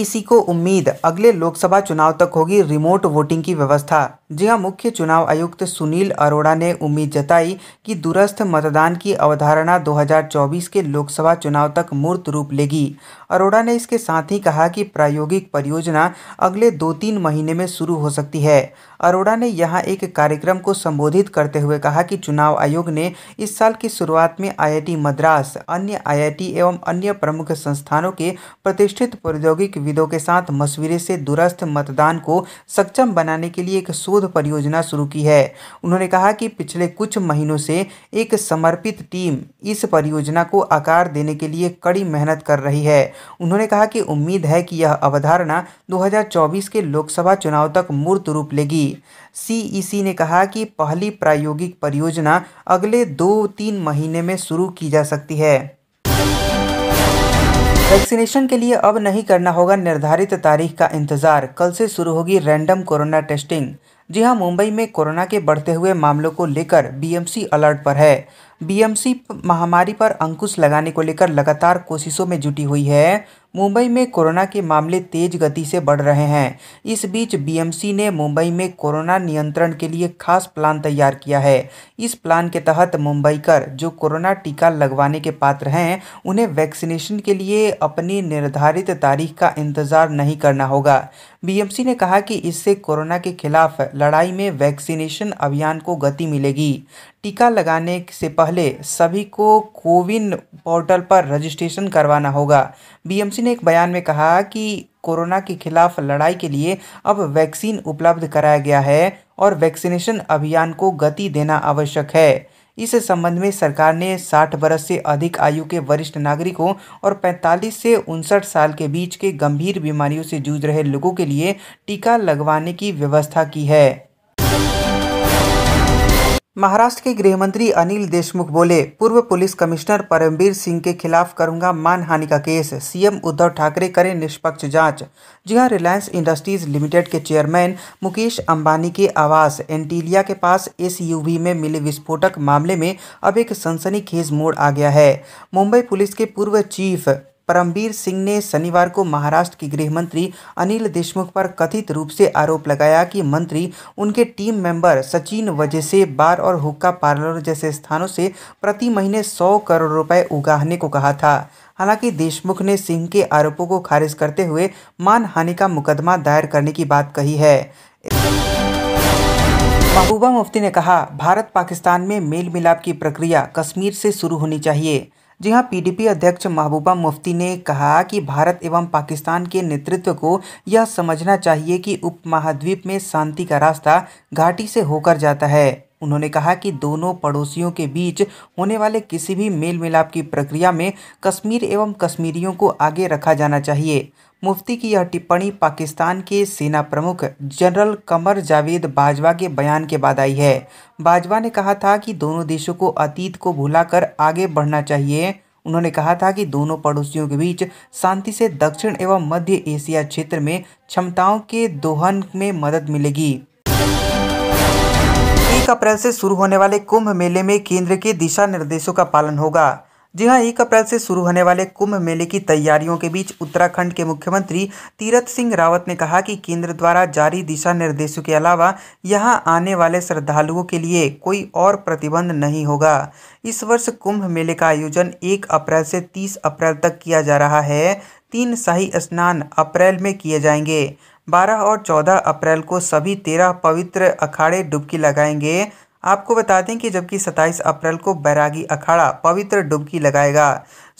EC को उम्मीद अगले लोकसभा चुनाव तक होगी रिमोट वोटिंग की व्यवस्था जी हां मुख्य चुनाव आयुक्त सुनील अरोड़ा ने उम्मीद जताई कि दूरस्थ मतदान की अवधारणा 2024 के लोकसभा चुनाव तक मूर्त रूप लेगी अरोड़ा ने इसके साथ ही कहा कि प्रायोगिक परियोजना अगले दो तीन महीने में शुरू हो सकती है अरोड़ा ने यहाँ एक कार्यक्रम को संबोधित करते हुए कहा कि चुनाव आयोग ने इस साल की शुरुआत में आईआईटी मद्रास अन्य आईआईटी एवं अन्य प्रमुख संस्थानों के प्रतिष्ठित प्रौद्योगिक गतिविधियों के साथ मशविरे से दुरस्थ मतदान को सक्षम बनाने के लिए एक शोध परियोजना शुरू की है उन्होंने कहा कि पिछले कुछ महीनों से एक समर्पित टीम इस परियोजना को आकार देने के लिए कड़ी मेहनत कर रही है उन्होंने कहा कि उम्मीद है कि यह अवधारणा 2024 के लोकसभा चुनाव तक मूर्त रूप लेगी सीईसी e ने कहा कि पहली प्रायोगिक परियोजना अगले दो तीन महीने में शुरू की जा सकती है वैक्सीनेशन के लिए अब नहीं करना होगा निर्धारित तारीख का इंतजार कल से शुरू होगी रैंडम कोरोना टेस्टिंग जी हां मुंबई में कोरोना के बढ़ते हुए मामलों को लेकर बीएमसी अलर्ट पर है बीएमसी महामारी पर अंकुश लगाने को लेकर लगातार कोशिशों में जुटी हुई है मुंबई में कोरोना के मामले तेज गति से बढ़ रहे हैं इस बीच बीएमसी ने मुंबई में कोरोना नियंत्रण के लिए खास प्लान तैयार किया है इस प्लान के तहत मुंबई कर जो कोरोना टीका लगवाने के पात्र हैं उन्हें वैक्सीनेशन के लिए अपनी निर्धारित तारीख का इंतजार नहीं करना होगा बीएमसी ने कहा कि इससे कोरोना के खिलाफ लड़ाई में वैक्सीनेशन अभियान को गति मिलेगी टीका लगाने से पहले सभी को कोविन पोर्टल पर रजिस्ट्रेशन करवाना होगा बीएमसी ने एक बयान में कहा कि कोरोना के खिलाफ लड़ाई के लिए अब वैक्सीन उपलब्ध कराया गया है और वैक्सीनेशन अभियान को गति देना आवश्यक है इस संबंध में सरकार ने 60 वर्ष से अधिक आयु के वरिष्ठ नागरिकों और 45 से उनसठ साल के बीच के गंभीर बीमारियों से जूझ रहे लोगों के लिए टीका लगवाने की व्यवस्था की है महाराष्ट्र के गृह मंत्री अनिल देशमुख बोले पूर्व पुलिस कमिश्नर परमवीर सिंह के खिलाफ करूंगा मानहानि का केस सीएम उद्धव ठाकरे करें निष्पक्ष जांच जी हां रिलायंस इंडस्ट्रीज लिमिटेड के चेयरमैन मुकेश अंबानी के आवास एंटीलिया के पास एसयूवी में मिले विस्फोटक मामले में अब एक सनसनीखेज मोड़ आ गया है मुंबई पुलिस के पूर्व चीफ परमबीर सिंह ने शनिवार को महाराष्ट्र के गृह मंत्री अनिल देशमुख पर कथित रूप से आरोप लगाया कि मंत्री उनके टीम मेंबर सचिन वजह से बार और हुक्का पार्लर जैसे स्थानों से प्रति महीने सौ करोड़ रुपए उगाहने को कहा था हालांकि देशमुख ने सिंह के आरोपों को खारिज करते हुए मानहानि का मुकदमा दायर करने की बात कही है महबूबा मुफ्ती ने कहा भारत पाकिस्तान में मेल मिलाप की प्रक्रिया कश्मीर से शुरू होनी चाहिए जी हाँ पीडीपी अध्यक्ष महबूबा मुफ्ती ने कहा कि भारत एवं पाकिस्तान के नेतृत्व को यह समझना चाहिए कि उपमहाद्वीप में शांति का रास्ता घाटी से होकर जाता है उन्होंने कहा कि दोनों पड़ोसियों के बीच होने वाले किसी भी मेल मिलाप की प्रक्रिया में कश्मीर एवं कश्मीरियों को आगे रखा जाना चाहिए मुफ्ती की यह टिप्पणी पाकिस्तान के सेना प्रमुख जनरल कमर जावेद बाजवा के बयान के बाद आई है बाजवा ने कहा था कि दोनों देशों को अतीत को भुलाकर आगे बढ़ना चाहिए उन्होंने कहा था कि दोनों पड़ोसियों के बीच शांति से दक्षिण एवं मध्य एशिया क्षेत्र में क्षमताओं के दोहन में मदद मिलेगी एक अप्रैल से शुरू होने वाले कुंभ मेले में केंद्र के दिशा निर्देशों का पालन होगा जी हाँ एक अप्रैल से शुरू होने वाले कुंभ मेले की तैयारियों के बीच उत्तराखंड के मुख्यमंत्री तीरथ सिंह रावत ने कहा कि केंद्र द्वारा जारी दिशा निर्देशों के अलावा यहां आने वाले श्रद्धालुओं के लिए कोई और प्रतिबंध नहीं होगा इस वर्ष कुंभ मेले का आयोजन 1 अप्रैल से 30 अप्रैल तक किया जा रहा है तीन शाही स्नान अप्रैल में किए जाएंगे बारह और चौदह अप्रैल को सभी तेरह पवित्र अखाड़े डुबकी लगाएंगे आपको बता दें कि जबकि 27 अप्रैल को बैरागी अखाड़ा पवित्र डुबकी लगाएगा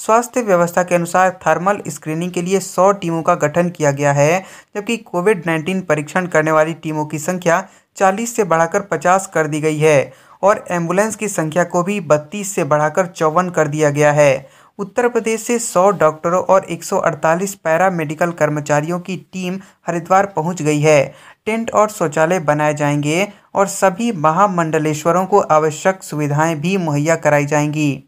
स्वास्थ्य व्यवस्था के अनुसार थर्मल स्क्रीनिंग के लिए 100 टीमों का गठन किया गया है जबकि कोविड 19 परीक्षण करने वाली टीमों की संख्या 40 से बढ़ाकर 50 कर दी गई है और एम्बुलेंस की संख्या को भी बत्तीस से बढ़ाकर चौवन कर दिया गया है उत्तर प्रदेश से 100 डॉक्टरों और 148 पैरा मेडिकल कर्मचारियों की टीम हरिद्वार पहुंच गई है टेंट और शौचालय बनाए जाएंगे और सभी महामंडलेश्वरों को आवश्यक सुविधाएं भी मुहैया कराई जाएंगी